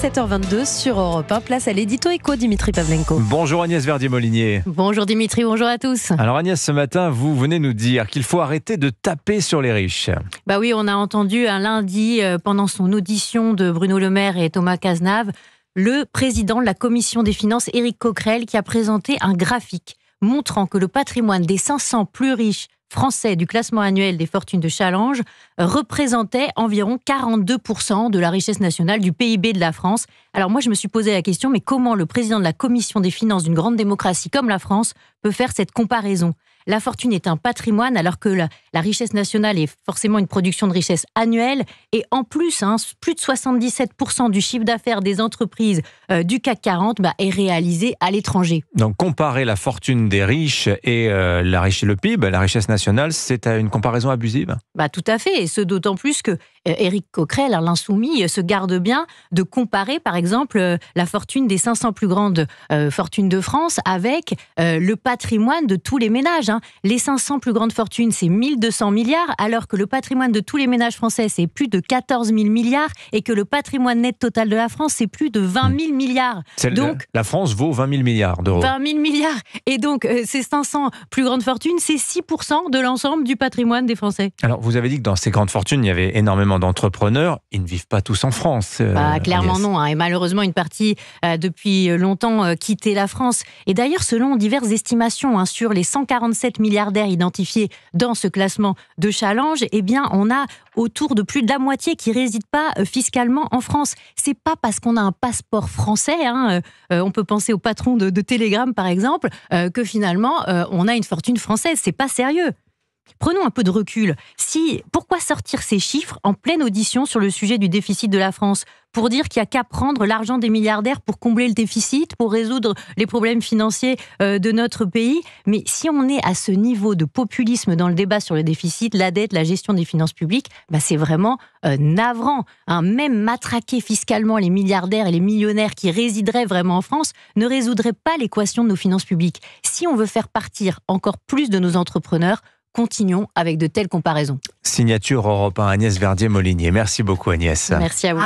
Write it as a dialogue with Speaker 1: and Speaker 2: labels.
Speaker 1: 7h22 sur Europe 1. Place à l'édito éco, Dimitri Pavlenko.
Speaker 2: Bonjour Agnès Verdier-Molinier.
Speaker 1: Bonjour Dimitri, bonjour à tous.
Speaker 2: Alors Agnès, ce matin, vous venez nous dire qu'il faut arrêter de taper sur les riches.
Speaker 1: Bah oui, on a entendu un lundi, euh, pendant son audition de Bruno Le Maire et Thomas Cazenave, le président de la commission des finances, Éric Coquerel, qui a présenté un graphique montrant que le patrimoine des 500 plus riches français du classement annuel des fortunes de Challenge représentait environ 42% de la richesse nationale du PIB de la France. Alors moi, je me suis posé la question, mais comment le président de la commission des finances d'une grande démocratie comme la France peut faire cette comparaison la fortune est un patrimoine alors que la, richesse nationale est forcément une production de richesse annuelle. Et en plus, hein, plus de 77% du chiffre d'affaires des entreprises euh, du CAC 40 bah, est réalisé à l'étranger.
Speaker 2: Donc comparer la fortune des riches et euh, la le PIB, la richesse nationale, c'est une comparaison abusive
Speaker 1: bah, Tout à fait, et ce d'autant plus que euh, Éric Coquerel, hein, l'insoumis, se garde bien de comparer, par exemple, la fortune des 500 plus grandes fortunes de France avec le patrimoine de tous les ménages. Hein. Les 500 plus grandes fortunes, c'est 1200 milliards, alors que le patrimoine de tous les ménages français, c'est plus de 14 000 milliards, et que le patrimoine net total de la France, c'est plus de 20 000 milliards.
Speaker 2: Donc, la France vaut 20 000 milliards d'euros. 20
Speaker 1: 000 milliards. Et donc, euh, ces 500 plus grandes fortunes, c'est 6 de l'ensemble du patrimoine des Français.
Speaker 2: Alors, vous avez dit que dans ces grandes fortunes, il y avait énormément d'entrepreneurs. Ils ne vivent pas tous en France. Euh, bah, clairement non.
Speaker 1: Hein. Et malheureusement, une partie euh, depuis longtemps quitté la France. Et d'ailleurs, selon diverses estimations hein, sur les 145 milliardaires identifiés dans ce classement de challenge, eh bien, on a autour de plus de la moitié qui résident pas euh, fiscalement en France. C'est pas parce qu'on a un passeport français, hein, euh, euh, on peut penser au patron de, Telegram par exemple, que finalement on a une fortune française. C'est pas sérieux. Prenons un peu de recul. Si, pourquoi sortir ces chiffres en pleine audition sur le sujet du déficit de la France Pour dire qu'il n'y a qu'à prendre l'argent des milliardaires pour combler le déficit, pour résoudre les problèmes financiers euh, de notre pays. Mais si on est à ce niveau de populisme dans le débat sur le déficit, la dette, la gestion des finances publiques, bah, c'est vraiment euh, navrant. Hein. Même matraquer fiscalement les milliardaires et les millionnaires qui résideraient vraiment en France ne résoudrait pas l'équation de nos finances publiques. Si on veut faire partir encore plus de nos entrepreneurs, continuons avec de telles comparaisons.
Speaker 2: Signature Europe 1, Agnès Verdier-Molinier. Merci beaucoup Agnès.
Speaker 1: Merci à vous.